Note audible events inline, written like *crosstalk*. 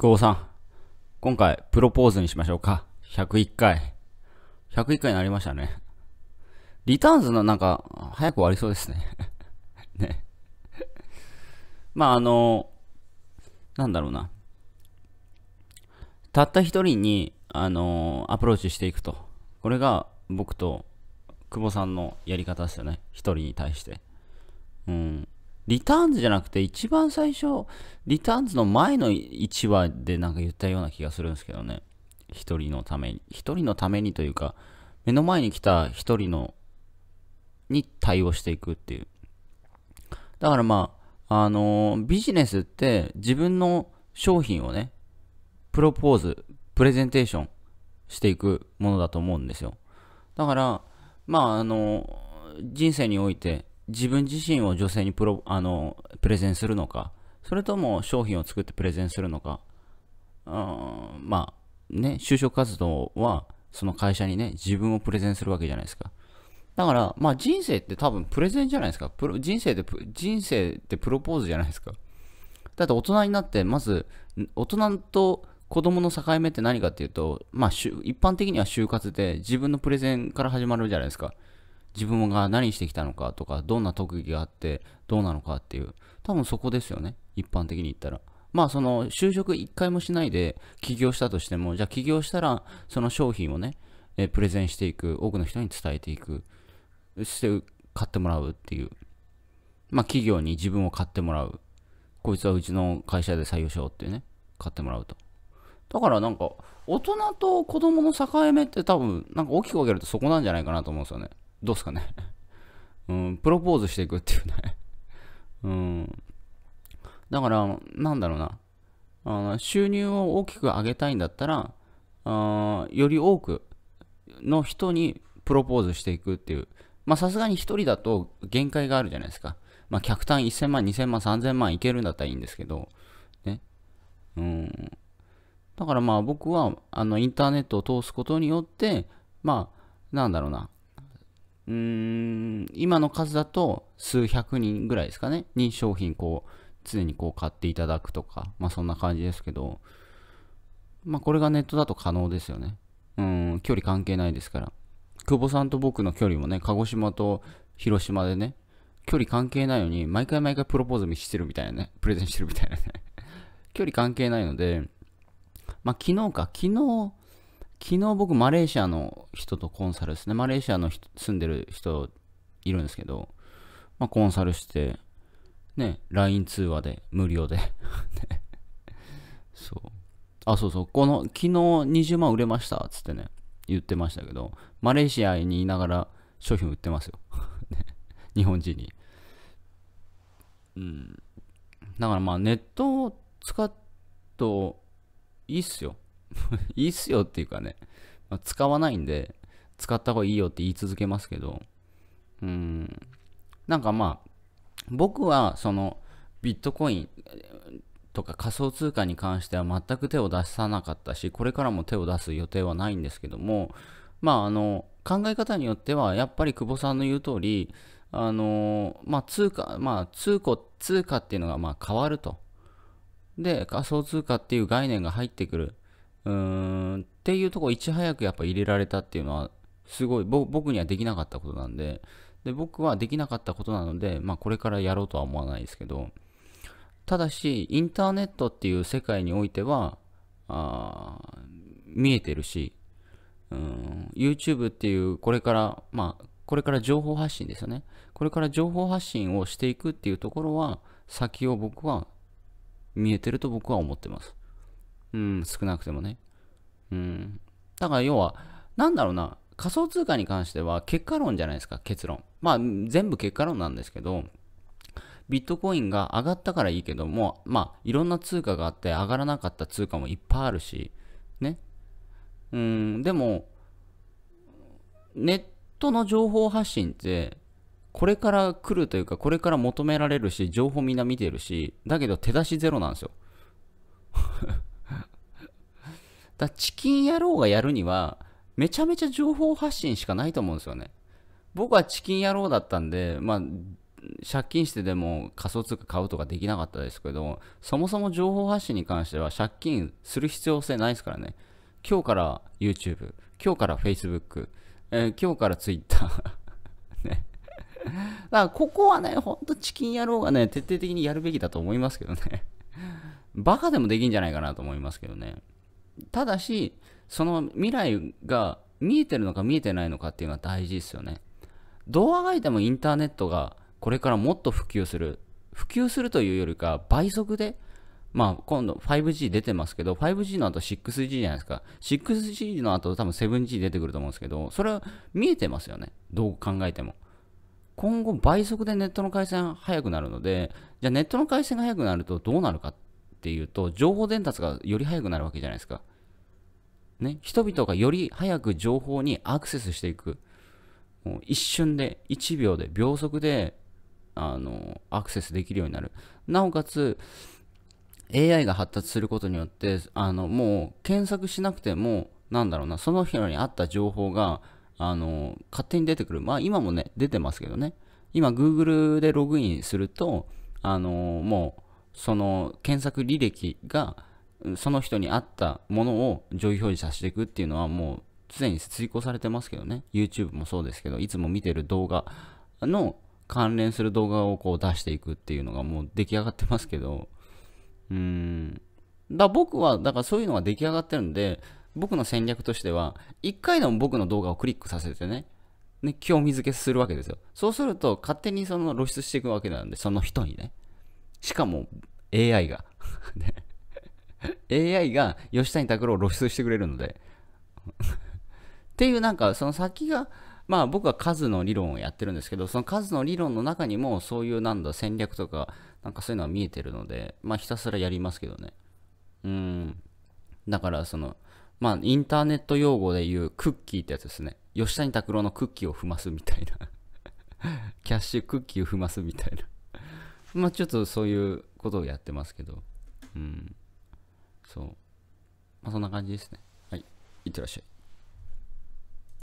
久保さん、今回プロポーズにしましょうか。101回。101回になりましたね。リターンズのなんか、早く終わりそうですね。*laughs* ね。まああの、なんだろうな。たった一人に、あのアプローチしていくと。これが僕と久保さんのやり方ですよね。一人に対して。うん。リターンズじゃなくて、一番最初、リターンズの前の1話でなんか言ったような気がするんですけどね。一人のために、一人のためにというか、目の前に来た一人の、に対応していくっていう。だからまあ、あのー、ビジネスって自分の商品をね、プロポーズ、プレゼンテーションしていくものだと思うんですよ。だから、まあ、あのー、人生において、自分自身を女性にプロあのプレゼンするのか、それとも商品を作ってプレゼンするのか、うん、まあね、就職活動はその会社にね、自分をプレゼンするわけじゃないですか。だから、まあ人生って多分プレゼンじゃないですか。プロ人生って、人生ってプロポーズじゃないですか。だって大人になって、まず、大人と子供の境目って何かっていうと、まあ、一般的には就活で自分のプレゼンから始まるじゃないですか。自分が何してきたのかとか、どんな特技があって、どうなのかっていう、多分そこですよね。一般的に言ったら。まあその就職1回もしないで起業したとしても、じゃあ起業したらその商品をね、えプレゼンしていく、多くの人に伝えていく、そして買ってもらうっていう。まあ企業に自分を買ってもらう。こいつはうちの会社で採用しようっていうね、買ってもらうと。だからなんか、大人と子供の境目って多分、なんか大きく分けるとそこなんじゃないかなと思うんですよね。どうすかね *laughs* うん、プロポーズしていくっていうね *laughs* うん。だから、なんだろうな。あの収入を大きく上げたいんだったら、あより多くの人にプロポーズしていくっていう。まあ、さすがに一人だと限界があるじゃないですか。まあ、客単1000万、2000万、3000万いけるんだったらいいんですけど、ね。うん。だからまあ僕は、あの、インターネットを通すことによって、まあ、なんだろうな、うーん、今の数だと数百人ぐらいですかね、に商品こう、常にこう買っていただくとか、まあそんな感じですけど、まあこれがネットだと可能ですよね。うん、距離関係ないですから。久保さんと僕の距離もね、鹿児島と広島でね、距離関係ないのに、毎回毎回プロポーズしてるみたいなね、プレゼンしてるみたいなね。*laughs* 距離関係ないので、まあ昨日か、昨日、昨日僕マレーシアの人とコンサルですね。マレーシアの住んでる人いるんですけど、まあ、コンサルして、ね、LINE 通話で無料でね、*laughs* そう。あ、そうそう。この、昨日20万売れました。つってね、言ってましたけど、マレーシアにいながら商品売ってますよ。ね、*laughs* 日本人に。うん。だからまあネットを使っといいっすよ。*laughs* いいっすよっていうかね、まあ、使わないんで、使った方がいいよって言い続けますけど、うん、なんかまあ、僕はそのビットコインとか仮想通貨に関しては全く手を出さなかったし、これからも手を出す予定はないんですけども、まああの、考え方によっては、やっぱり久保さんの言う通り、あのまあ、通貨、まあ、通貨、通貨っていうのがまあ変わると。で、仮想通貨っていう概念が入ってくる。うん、っていうとこいち早くやっぱ入れられたっていうのは、すごい、僕にはできなかったことなんで、で、僕はできなかったことなので、まあこれからやろうとは思わないですけど、ただし、インターネットっていう世界においては、あ見えてるし、うん、YouTube っていうこれから、まあ、これから情報発信ですよね。これから情報発信をしていくっていうところは、先を僕は見えてると僕は思ってます。うん、少なくてもね。うん。だから要は、なんだろうな、仮想通貨に関しては結果論じゃないですか、結論。まあ、全部結果論なんですけど、ビットコインが上がったからいいけども、まあ、いろんな通貨があって上がらなかった通貨もいっぱいあるし、ね。うん、でも、ネットの情報発信って、これから来るというか、これから求められるし、情報みんな見てるし、だけど手出しゼロなんですよ。だチキン野郎がやるには、めちゃめちゃ情報発信しかないと思うんですよね。僕はチキン野郎だったんで、まあ、借金してでも仮想通貨買うとかできなかったですけど、そもそも情報発信に関しては借金する必要性ないですからね。今日から YouTube、今日から Facebook、えー、今日から Twitter *laughs* ね。だからここはね、ほんとチキン野郎がね、徹底的にやるべきだと思いますけどね。バカでもできんじゃないかなと思いますけどね。ただし、その未来が見えてるのか見えてないのかっていうのは大事ですよね。どうあがいてもインターネットがこれからもっと普及する。普及するというよりか倍速で、まあ今度 5G 出てますけど、5G の後 6G じゃないですか。6G の後多分 7G 出てくると思うんですけど、それは見えてますよね。どう考えても。今後倍速でネットの回線速くなるので、じゃあネットの回線が速くなるとどうなるかっていうと、情報伝達がより早くなるわけじゃないですか。ね、人々がより早く情報にアクセスしていく。もう一瞬で、1秒で、秒速で、あの、アクセスできるようになる。なおかつ、AI が発達することによって、あの、もう検索しなくても、なんだろうな、その人にあった情報が、あの、勝手に出てくる。まあ今もね、出てますけどね。今、Google でログインすると、あの、もう、その検索履歴がその人に合ったものを上位表示させていくっていうのはもう常に遂行されてますけどね YouTube もそうですけどいつも見てる動画の関連する動画をこう出していくっていうのがもう出来上がってますけどうーんだ僕はだからそういうのが出来上がってるんで僕の戦略としては1回でも僕の動画をクリックさせてねね興味づけするわけですよそうすると勝手にその露出していくわけなんでその人にねしかも AI が AI *laughs* が吉谷拓郎を露出してくれるのでっていうなんかその先がまあ僕は数の理論をやってるんですけどその数の理論の中にもそういうなんだ戦略とかなんかそういうのは見えてるのでまあひたすらやりますけどねうんだからそのまあインターネット用語で言うクッキーってやつですね吉谷拓郎のクッキーを踏ますみたいな *laughs* キャッシュクッキーを踏ますみたいなまあちょっとそういうことをやってますけど、うん、そう。まあそんな感じですね。はい、いってらっしゃい。